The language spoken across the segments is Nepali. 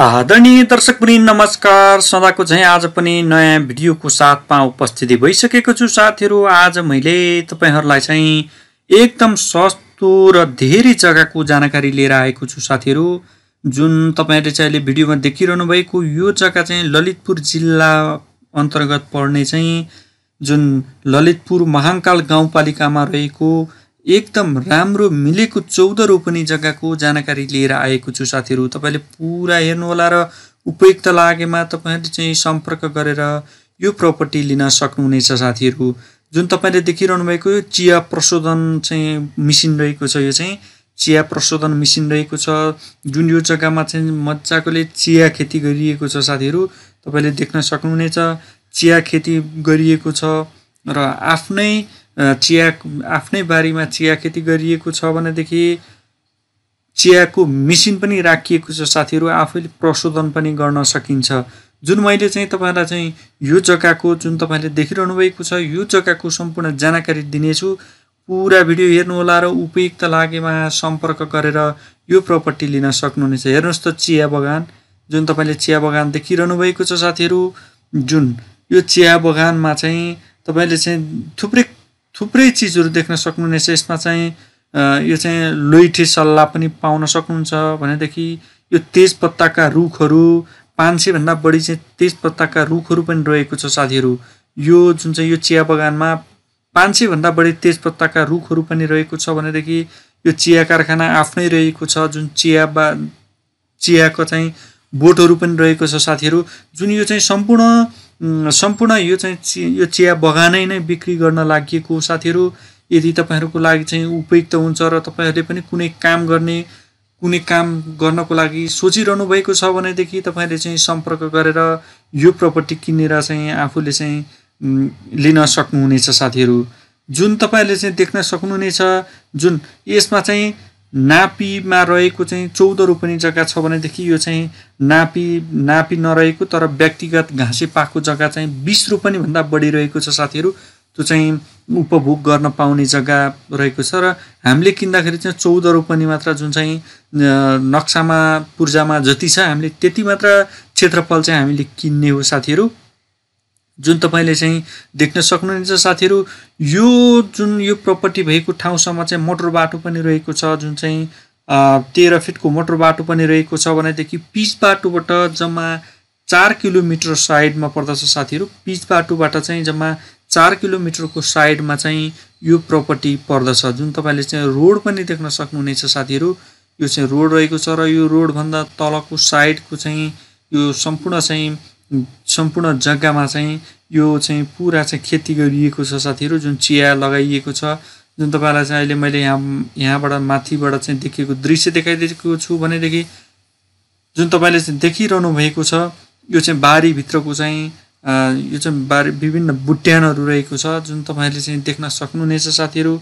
आदरणीय दर्शक पनि नमस्कार सदाको झैँ आज पनि नयाँ भिडियोको साथमा उपस्थिति भइसकेको छु साथीहरू आज मैले तपाईँहरूलाई चाहिँ एकदम सस्तो र धेरै जग्गाको जानकारी लिएर आएको छु साथीहरू जुन तपाईँहरूले चाहिँ अहिले भिडियोमा देखिरहनु भएको यो जग्गा चाहिँ ललितपुर जिल्ला अन्तर्गत पर्ने चाहिँ जुन ललितपुर महाङ्काल गाउँपालिकामा रहेको एकदम राम्रो मिलेको चौध रोपनी जग्गाको जानकारी लिएर आएको छु साथीहरू तपाईँले पुरा हेर्नुहोला र उपयुक्त लागेमा तपाईँहरूले चाहिँ सम्पर्क गरेर यो प्रपर्टी लिन सक्नुहुनेछ साथीहरू जुन तपाईँले देखिरहनु भएको यो चिया प्रशोधन चाहिँ मिसिन रहेको छ यो चाहिँ चिया प्रशोधन मिसिन रहेको छ जुन यो जग्गामा चाहिँ मजाकोले चिया खेती गरिएको छ साथीहरू तपाईँले देख्न सक्नुहुनेछ चिया खेती गरिएको छ र आफ्नै चिया आफ्नै बारीमा चिया खेती गरिएको छ भनेदेखि चियाको मेसिन पनि राखिएको छ साथीहरू आफैले प्रशोधन पनि गर्न सकिन्छ जुन मैले चाहिँ तपाईँलाई चाहिँ यो जग्गाको जुन तपाईँले देखिरहनु भएको छ यो जग्गाको सम्पूर्ण जानकारी दिनेछु पुरा भिडियो हेर्नु होला र उपयुक्त लागेमा सम्पर्क गरेर यो प्रपर्टी लिन सक्नुहुनेछ हेर्नुहोस् त चिया बगान जुन तपाईँले चिया बगान देखिरहनु भएको छ साथीहरू जुन यो चिया बगानमा चाहिँ तपाईँले चाहिँ थुप्रै थुप्रै चिजहरू देख्न सक्नुहुनेछ यसमा चाहिँ यो चाहिँ लोइठे सल्लाह पनि पाउन सक्नुहुन्छ भनेदेखि यो तेजपत्ताका रुखहरू पाँच सयभन्दा बढी चाहिँ तेजपत्ताका रुखहरू पनि रहेको छ साथीहरू यो जुन चाहिँ यो चिया बगानमा पाँच सयभन्दा बढी तेजपत्ताका रुखहरू पनि रहेको छ भनेदेखि यो चिया कारखाना आफ्नै रहेको छ जुन चिया बा चियाको चाहिँ बोटहरू पनि रहेको छ साथीहरू जुन यो चाहिँ सम्पूर्ण सम्पूर्ण यो चाहिँ यो चिया बगानै नै बिक्री गर्न लागि साथीहरू यदि तपाईँहरूको लागि चाहिँ उपयुक्त हुन्छ र तपाईँहरूले पनि कुनै काम गर्ने कुनै काम गर्नको लागि सोचिरहनु भएको छ भनेदेखि तपाईँले चाहिँ सम्पर्क गरेर यो प्रपर्टी किनेर चाहिँ आफूले चाहिँ लिन सक्नुहुनेछ साथीहरू जुन तपाईँहरूले चाहिँ देख्न सक्नुहुनेछ जुन यसमा चाहिँ नापीमा रहेको चाहिँ चौध रोपनी जग्गा छ भनेदेखि यो चाहिँ नापी नापी नरहेको तर व्यक्तिगत घाँसे पाएको जग्गा चाहिँ बिस रुपियाँ भन्दा बढी रहेको छ साथीहरू त्यो चाहिँ उपभोग गर्न पाउने जग्गा रहेको छ र हामीले किन्दाखेरि चाहिँ चौध रुपियाँ मात्र जुन चाहिँ नक्सामा पूर्जामा जति छ हामीले त्यति मात्र क्षेत्रफल चाहिँ हामीले किन्ने हो साथीहरू जुन तपाईँले चाहिँ देख्न सक्नुहुन्छ साथीहरू यो जुन यो प्रपर्टी भएको ठाउँसम्म चाहिँ मोटर बाटो पनि रहेको छ जुन चाहिँ तेह्र फिटको मोटर बाटो पनि रहेको छ भनेदेखि पिच बाटोबाट जम्मा चार किलोमिटर साइडमा पर्दछ साथीहरू पिच बाटोबाट चाहिँ जम्मा चार किलोमिटरको साइडमा चाहिँ यो प्रपर्टी पर्दछ जुन तपाईँले चाहिँ रोड पनि देख्न सक्नुहुनेछ साथीहरू यो चाहिँ रोड रहेको छ र यो रोडभन्दा तलको साइडको चाहिँ यो सम्पूर्ण चाहिँ सम्पूर्ण जग्गामा चाहिँ यो चाहिँ पुरा चाहिँ खेती गरिएको छ साथीहरू जुन चिया लगाइएको छ जुन तपाईँलाई चाहिँ अहिले मैले यहाँ यहाँबाट माथिबाट चाहिँ देखेको दृश्य देखाइदिएको छु भनेदेखि जुन तपाईँले चाहिँ देखिरहनु भएको छ यो चाहिँ बारीभित्रको चाहिँ यो चाहिँ बारी विभिन्न बुट्यानहरू रहेको छ जुन तपाईँले चाहिँ देख्न सक्नुहुनेछ साथीहरू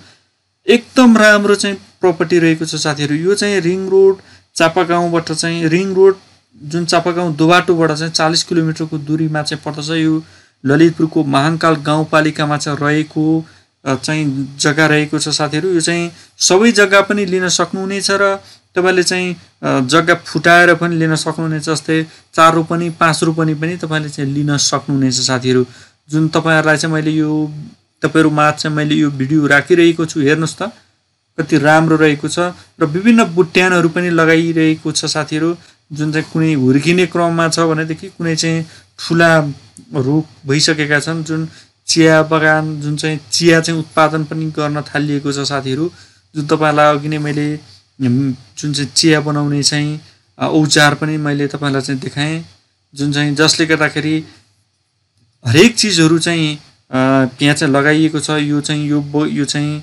एकदम राम्रो चाहिँ प्रपर्टी रहेको छ साथीहरू यो चाहिँ रिङ रोड चापागाउँबाट चाहिँ रिङ रोड जुन चापागाउँ दोबाटोबाट चाहिँ चालिस किलोमिटरको दुरीमा चाहिँ पर्दछ यो ललितपुरको महाङ्काल गाउँपालिकामा चाहिँ रहेको चाहिँ जग्गा रहेको छ साथीहरू यो चाहिँ सबै जग्गा पनि लिन सक्नुहुनेछ र तपाईँले चाहिँ जग्गा फुटाएर पनि लिन सक्नुहुनेछ जस्तै चार रोपनी पाँच रोपनी पनि तपाईँले चाहिँ लिन सक्नुहुनेछ साथीहरू जुन तपाईँहरूलाई चाहिँ मैले यो तपाईँहरू माझ चाहिँ मैले यो भिडियो राखिरहेको छु हेर्नुहोस् त कति राम्रो रहेको छ र विभिन्न बुट्यानहरू पनि लगाइरहेको छ साथीहरू जुन चाहिँ कुनै हुर्किने क्रममा छ भनेदेखि कुनै चाहिँ ठुला रुख भइसकेका छन् जुन चिया बगान जुन चाहिँ चिया चाहिँ उत्पादन पनि गर्न थालिएको छ साथीहरू जुन तपाईँहरूलाई अघि नै मैले जुन चाहिँ चिया बनाउने चाहिँ औजार पनि मैले तपाईँहरूलाई चाहिँ देखाएँ जुन चाहिँ जसले गर्दाखेरि हरेक चिजहरू चाहिँ यहाँ चाहिँ लगाइएको छ यो चाहिँ यो बो यो चाहिँ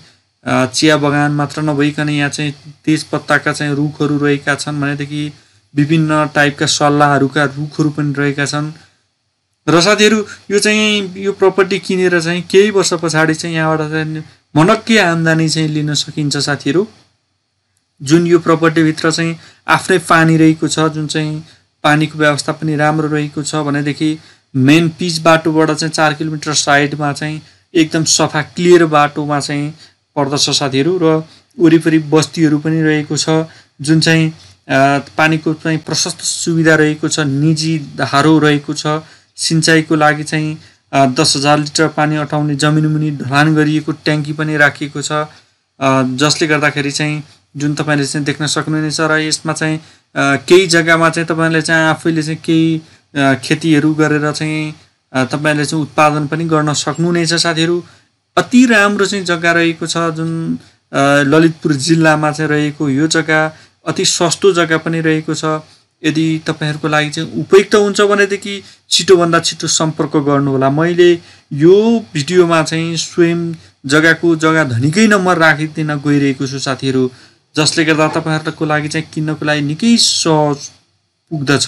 चिया बगान मात्र नभइकन यहाँ चाहिँ पत्ताका चाहिँ रुखहरू रहेका छन् भनेदेखि विभिन्न टाइपका सल्लाहहरूका रुखहरू पनि रहेका छन् र साथीहरू यो चाहिँ यो प्रपर्टी किनेर चाहिँ केही वर्ष पछाडि चाहिँ यहाँबाट चाहिँ मनक्कै आम्दानी चाहिँ लिन सकिन्छ साथीहरू जुन यो प्रपर्टीभित्र चाहिँ आफ्नै पानी रहेको छ जुन चाहिँ पानीको व्यवस्था पनि राम्रो रहेको छ भनेदेखि मेन पिच बाटोबाट चाहिँ चार किलोमिटर साइडमा चाहिँ एकदम सफा क्लियर बाटोमा चाहिँ पर्दछ साथीहरू र वरिपरि बस्तीहरू पनि रहेको छ जुन चाहिँ पानीको चाहिँ प्रशस्त सुविधा रहेको छ निजी धारो रहेको छ सिँचाइको लागि चाहिँ दस हजार लिटर पानी अटाउने जमिन मुनि ढलान गरिएको ट्याङ्की पनि राखिएको छ जसले गर्दाखेरि चाहिँ जुन तपाईँले चाहिँ देख्न सक्नुहुनेछ र यसमा चाहिँ केही जग्गामा चाहिँ तपाईँले चाहिँ आफैले चाहिँ केही खेतीहरू गरेर चाहिँ तपाईँले चाहिँ उत्पादन पनि गर्न सक्नुहुनेछ साथीहरू अति राम्रो चाहिँ जग्गा रहेको छ जुन ललितपुर जिल्लामा चाहिँ रहेको यो जग्गा अति सस्तो जग्गा पनि रहेको छ यदि तपाईँहरूको लागि चाहिँ उपयुक्त हुन्छ भनेदेखि छिटोभन्दा छिटो सम्पर्क गर्नुहोला मैले यो भिडियोमा चाहिँ स्वयं जग्गाको जग्गा धनीकै नम्बर राखिदिन गइरहेको छु साथीहरू जसले गर्दा तपाईँहरूको लागि चाहिँ किन्नको लागि निकै सहज पुग्दछ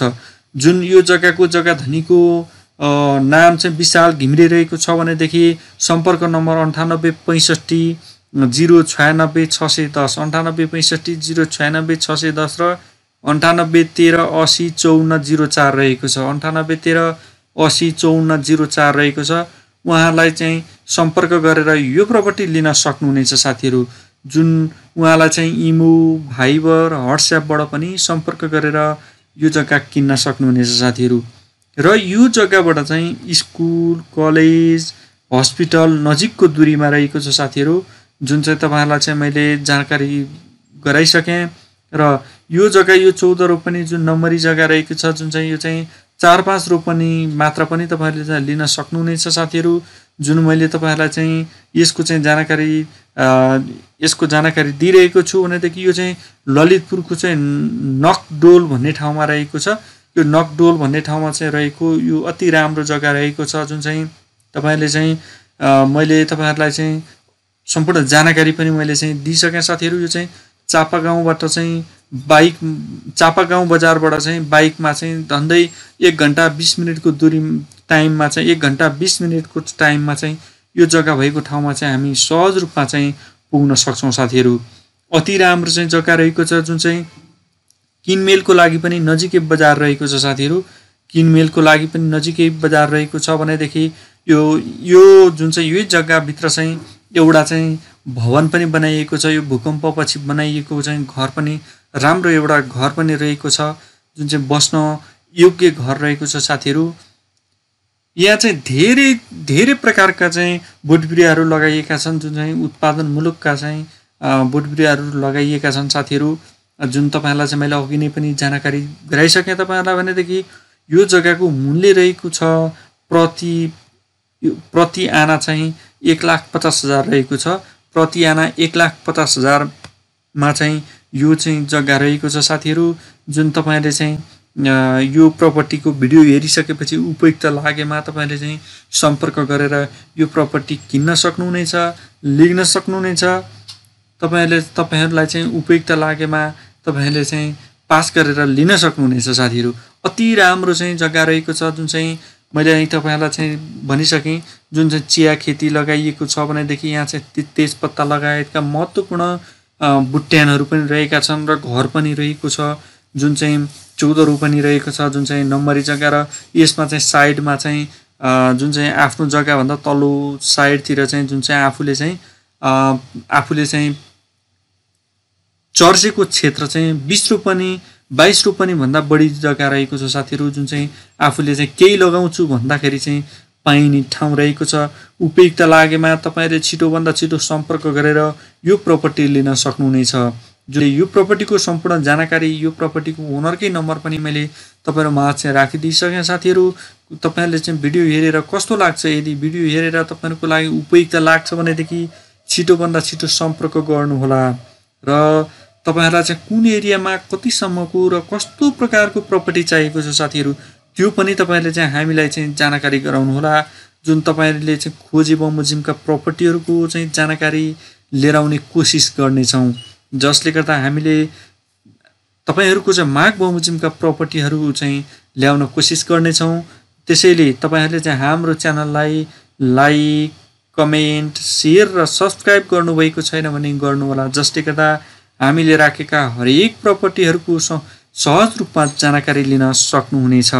जुन यो जग्गाको जग्गा धनीको नाम चाहिँ विशाल घिम्रिरहेको छ भनेदेखि सम्पर्क नम्बर अन्ठानब्बे पैँसठी जिरो छयानब्बे छ सय दस अन्ठानब्बे पैँसठी जिरो छयानब्बे छ सय दस र अन्ठानब्बे तेह्र असी चौन्न जिरो चार रहेको छ अन्ठानब्बे तेह्र असी चौन्न जिरो चार रहेको छ उहाँलाई चाहिँ सम्पर्क गरेर यो प्रपर्टी लिन सक्नुहुनेछ साथीहरू जुन उहाँलाई चाहिँ इमो भाइबर वाट्सएपबाट पनि सम्पर्क गरेर यो जग्गा किन्न सक्नुहुनेछ साथीहरू र यो जग्गाबाट चाहिँ स्कुल कलेज हस्पिटल नजिकको दुरीमा रहेको छ साथीहरू जुन चाहिँ तपाईँहरूलाई चाहिँ मैले जानकारी गराइसकेँ र यो जग्गा यो चौध रोपनी जुन नम्बरी जग्गा रहेको छ जुन चाहिँ यो चाहिँ चार पाँच रोपनी मात्र पनि तपाईँहरूले लिन सक्नुहुनेछ साथीहरू जुन मैले तपाईँहरूलाई चाहिँ यसको चाहिँ जानकारी यसको जानकारी दिइरहेको छु भनेदेखि यो चाहिँ ललितपुरको चाहिँ नकडोल भन्ने ठाउँमा रहेको छ यो नकडोल भन्ने ठाउँमा चाहिँ रहेको यो अति राम्रो जग्गा रहेको छ जुन चाहिँ तपाईँहरूले चाहिँ मैले तपाईँहरूलाई चाहिँ सम्पूर्ण जानकारी पनि मैले चाहिँ दिइसकेँ साथीहरू यो चाहिँ चापा गाउँबाट चाहिँ बाइक चापा गाउँ बजारबाट चाहिँ बाइकमा चाहिँ झन्डै एक घन्टा बिस मिनटको दुरी टाइममा चाहिँ एक घन्टा बिस मिनटको टाइममा चाहिँ यो जग्गा भएको ठाउँमा चाहिँ हामी सहज रूपमा चाहिँ पुग्न सक्छौँ साथीहरू अति राम्रो चाहिँ जग्गा रहेको छ जुन चाहिँ किनमेलको लागि पनि नजिकै बजार रहेको छ साथीहरू किनमेलको लागि पनि नजिकै बजार रहेको छ भनेदेखि यो यो जुन चाहिँ यही जग्गाभित्र चाहिँ एउटा चाहिँ भवन पनि बनाइएको छ यो भूकम्पपछि बनाइएको चाहिँ घर पनि राम्रो एउटा घर पनि रहेको छ जुन चाहिँ बस्न योग्य घर रहेको छ साथीहरू यहाँ चाहिँ धेरै धेरै प्रकारका चाहिँ बोटबिरियाहरू लगाइएका छन् जुन चाहिँ उत्पादन मुलुकका चाहिँ बोटबिरियाहरू लगाइएका छन् साथीहरू जुन तपाईँहरूलाई चाहिँ मैले अघि नै पनि जानकारी गराइसकेँ तपाईँहरूलाई भनेदेखि यो जग्गाको मूल्य रहेको छ प्रति प्रति आना चाहिँ एक लाख पचास हजार रहेको छ प्रति आना एक लाख पचास हजार मा चाहिँ यो चाहिँ जग्गा रहेको छ साथीहरू जुन तपाईँले चाहिँ यो प्रपर्टीको भिडियो हेरिसकेपछि उपयुक्त लागेमा तपाईँले चाहिँ सम्पर्क गरेर यो प्रपर्टी किन्न सक्नुहुनेछ लिन सक्नुहुनेछ तपाईँहरूले तपाईँहरूलाई चाहिँ उपयुक्त लागेमा तपाईँहरूले चाहिँ पास गरेर लिन सक्नुहुनेछ साथीहरू अति राम्रो चाहिँ जग्गा रहेको छ जुन चाहिँ मैले अहिले तपाईँहरूलाई चाहिँ भनिसकेँ जुन चाहिँ चिया खेती लगाइएको छ भनेदेखि यहाँ चाहिँ तेजपत्ता लगायतका महत्त्वपूर्ण बुट्यानहरू पनि रहेका छन् र घर पनि रहेको छ जुन चाहिँ चौध पनि रहेको छ जुन चाहिँ नम्बरी जग्गा र यसमा चाहिँ साइडमा चाहिँ जुन चाहिँ आफ्नो जग्गाभन्दा तल्लो साइडतिर चाहिँ जुन चाहिँ आफूले चाहिँ आफूले चाहिँ चर्चेको क्षेत्र चाहिँ बिस रोपनी बाइस भन्दा बढी जग्गा रहेको छ साथीहरू जुन चाहिँ आफूले चाहिँ केही लगाउँछु भन्दाखेरि चाहिँ पाइने ठाउँ रहेको छ उपयुक्त लागेमा तपाईँले छिटोभन्दा छिटो सम्पर्क गरेर यो प्रपर्टी लिन सक्नुहुनेछ जुन यो प्रपर्टीको सम्पूर्ण जानकारी यो प्रपर्टीको ओनरकै नम्बर पनि मैले तपाईँहरू चाहिँ राखिदिइसकेँ साथीहरू तपाईँहरूले चाहिँ भिडियो हेरेर कस्तो लाग्छ यदि भिडियो हेरेर तपाईँहरूको लागि उपयुक्त लाग्छ भनेदेखि छिटोभन्दा छिटो सम्पर्क गर्नुहोला र तपाईँहरूलाई चाहिँ कुन एरियामा कतिसम्मको र कस्तो प्रकारको प्रपर्टी चाहिएको छ साथीहरू त्यो पनि तपाईँहरूले चाहिँ हामीलाई चाहिँ जानकारी गराउनुहोला जुन तपाईँहरूले चाहिँ खोजी बमोजिमका प्रपर्टीहरूको चाहिँ जानकारी लिएर आउने कोसिस गर्नेछौँ जसले गर्दा हामीले तपाईँहरूको चाहिँ माघ बमोजिमका प्रपर्टीहरू चाहिँ ल्याउन कोसिस गर्नेछौँ त्यसैले तपाईँहरूले चाहिँ हाम्रो च्यानललाई लाइक कमेन्ट सेयर र सब्सक्राइब गर्नुभएको छैन भने गर्नुहोला जसले गर्दा हामीले राखेका हरेक प्रपर्टीहरूको सहज रूपमा जानकारी लिन सक्नुहुनेछ